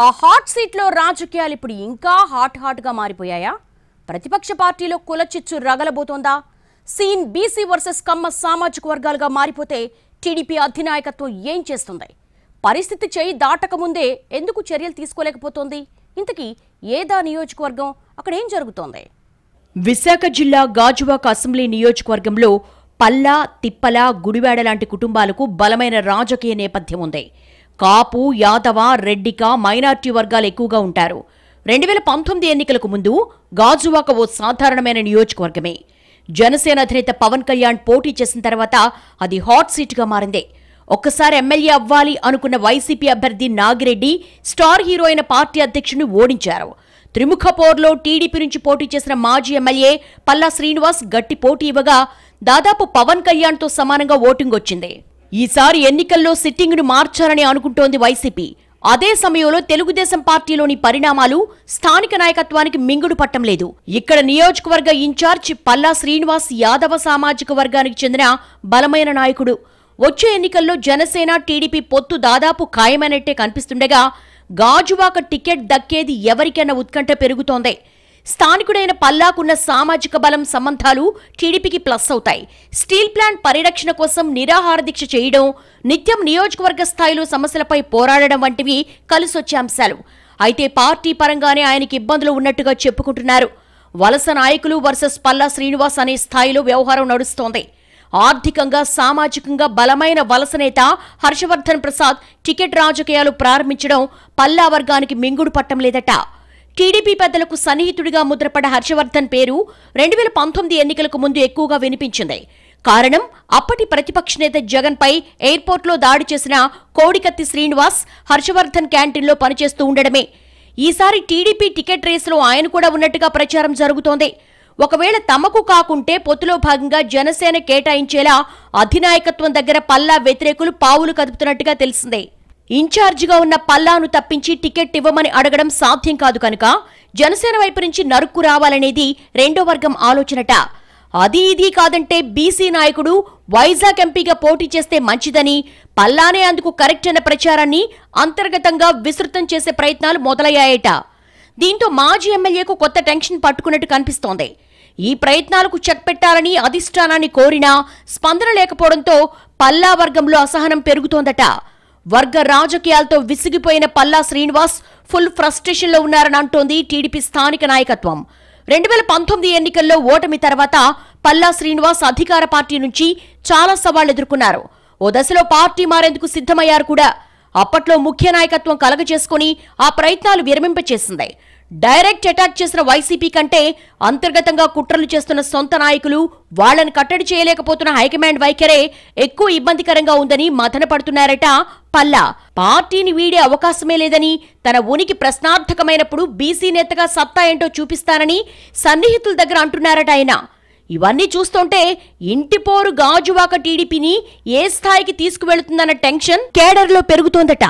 ఆ హాట్ సీట్లో రాజకీయాలు ఇప్పుడు ఇంకా హాట్ హాట్గా మారిపోయాయా ప్రతిపక్ష పార్టీలో కులచిచ్చు రగలబోతోందా సీన్ బీసీ వర్సెస్ కమ్మ సామాజిక వర్గాలుగా మారిపోతే టీడీపీ అధినాయకత్వం ఏం చేస్తుంది పరిస్థితి చేయి దాటకముందే ఎందుకు చర్యలు తీసుకోలేకపోతోంది ఇంతకీ ఏదా నియోజకవర్గం అక్కడ ఏం జరుగుతోంది విశాఖ జిల్లా గాజువాక అసెంబ్లీ నియోజకవర్గంలో పల్లా తిప్పల గుడివాడ లాంటి కుటుంబాలకు బలమైన రాజకీయ నేపథ్యం ఉంది కాపు యాదవ రెడ్డిక మైనార్టీ వర్గాలు ఎక్కువగా ఉంటారు రెండు వేల పంతొమ్మిది ఎన్నికలకు ముందు గాజువాక ఓ సాధారణమైన నియోజకవర్గమే జనసేన అధినేత పవన్ కళ్యాణ్ పోటీ చేసిన తర్వాత అది హాట్ సీటుగా మారింది ఒక్కసారి ఎమ్మెల్యే అవ్వాలి అనుకున్న వైసీపీ అభ్యర్థి నాగిరెడ్డి స్టార్ హీరో అయిన పార్టీ అధ్యక్షుడిని ఓడించారు త్రిముఖ పోర్లో టీడీపీ నుంచి పోటీ చేసిన మాజీ ఎమ్మెల్యే పల్లా శ్రీనివాస్ గట్టి పోటీ ఇవ్వగా దాదాపు పవన్ కళ్యాణ్తో సమానంగా ఓటింగ్ వచ్చింది ఈసారి ఎన్నికల్లో సిట్టింగ్ను మార్చాలని అనుకుంటోంది వైసీపీ అదే సమయంలో తెలుగుదేశం పార్టీలోని పరిణామాలు స్థానిక నాయకత్వానికి మింగుడు పట్టం లేదు ఇక్కడ నియోజకవర్గ ఇన్ఛార్జ్ పల్లా శ్రీనివాస్ యాదవ సామాజిక వర్గానికి చెందిన బలమైన నాయకుడు వచ్చే ఎన్నికల్లో జనసేన టీడీపీ పొత్తు దాదాపు ఖాయమైనట్టే కనిపిస్తుండగా గాజువాక టికెట్ దక్కేది ఎవరికైనా ఉత్కంఠ పెరుగుతోంది స్థానికుడైన పల్లాకున్న సామాజిక బలం సంబంధాలు టీడీపీకి ప్లస్ అవుతాయి స్టీల్ ప్లాంట్ పరిరక్షణ కోసం నిరాహార దీక్ష చేయడం నిత్యం నియోజకవర్గ స్థాయిలో సమస్యలపై పోరాడడం వంటివి కలిసొచ్చే అంశాలు అయితే పార్టీ పరంగానే ఆయనకి ఇబ్బందులు ఉన్నట్టుగా చెప్పుకుంటున్నారు వలస నాయకులు వర్సెస్ పల్లా శ్రీనివాస్ అనే స్థాయిలో వ్యవహారం నడుస్తోంది ఆర్థికంగా సామాజికంగా బలమైన వలస నేత హర్షవర్ధన్ ప్రసాద్ టికెట్ రాజకీయాలు ప్రారంభించడం పల్లా వర్గానికి మింగుడు పట్టం లేదట టీడీపీ పెద్దలకు సన్నిహితుడిగా ముద్రపడ్డ హర్షవర్ధన్ పేరు రెండు వేల పంతొమ్మిది ఎన్నికలకు ముందు ఎక్కువగా వినిపించింది కారణం అప్పటి ప్రతిపక్ష నేత జగన్ పై ఎయిర్పోర్ట్లో దాడి చేసిన కోడికత్తి శ్రీనివాస్ హర్షవర్ధన్ క్యాంటీన్లో పనిచేస్తూ ఉండడమే ఈసారి టీడీపీ టికెట్ రేసులో ఆయన కూడా ఉన్నట్టుగా ప్రచారం జరుగుతోంది ఒకవేళ తమకు కాకుంటే పొత్తులో భాగంగా జనసేన కేటాయించేలా అధినాయకత్వం దగ్గర పల్లా వ్యతిరేకులు పావులు కదుపుతున్నట్టుగా తెలిసిందే ఇన్ఛార్జిగా ఉన్న పల్లాను తప్పించి టికెట్ ఇవ్వమని అడగడం సాధ్యం కాదు కనుక జనసేన వైపు నుంచి నరుక్కు రావాలనేది రెండో వర్గం ఆలోచనట అది ఇది కాదంటే బీసీ నాయకుడు వైజాగ్ ఎంపీగా పోటీ చేస్తే మంచిదని పల్లానే అందుకు కరెక్ట్ అన్న ప్రచారాన్ని అంతర్గతంగా విస్తృతం చేసే ప్రయత్నాలు మొదలయ్యాయట దీంతో మాజీ ఎమ్మెల్యేకు కొత్త టెన్షన్ పట్టుకున్నట్టు కనిపిస్తోంది ఈ ప్రయత్నాలకు చెక్ పెట్టాలని అధిష్టానాన్ని కోరినా స్పందన లేకపోవడంతో పల్లా వర్గంలో అసహనం పెరుగుతోందట వర్గ రాజకీయాలతో విసిగిపోయిన పల్లా శ్రీనివాస్ ఫుల్ లో ఉన్నారని అంటోంది టీడీపీ స్థానిక నాయకత్వం రెండు వేల పంతొమ్మిది ఎన్నికల్లో ఓటమి తర్వాత పల్లా శ్రీనివాస్ అధికార పార్టీ నుంచి చాలా సవాళ్లు ఎదుర్కొన్నారు ఓ దశలో పార్టీ మారేందుకు సిద్ధమయ్యారు కూడా అప్పట్లో ముఖ్య నాయకత్వం కలగజేసుకుని ఆ ప్రయత్నాలు విరమింపచేసింది డైరెక్ట్ అటాక్ చేసిన వైసీపీ కంటే అంతర్గతంగా కుట్రలు చేస్తున్న సొంత నాయకులు వాళ్లను కట్టడి చేయలేకపోతున్న హైకమాండ్ వైఖరే ఎక్కువ ఇబ్బందికరంగా ఉందని మథనపడుతున్నారట పల్లా పార్టీని వీడే అవకాశమే లేదని తన ఉనికి ప్రశ్నార్థకమైనప్పుడు బీసీ నేతగా సత్తా ఏంటో చూపిస్తానని సన్నిహితుల దగ్గర అంటున్నారట ఆయన ఇవన్నీ చూస్తుంటే ఇంటిపోరు గాజువాక టీడీపీని ఏ స్థాయికి తీసుకువెళుతుందన్న టెన్షన్ కేడర్లో పెరుగుతోందట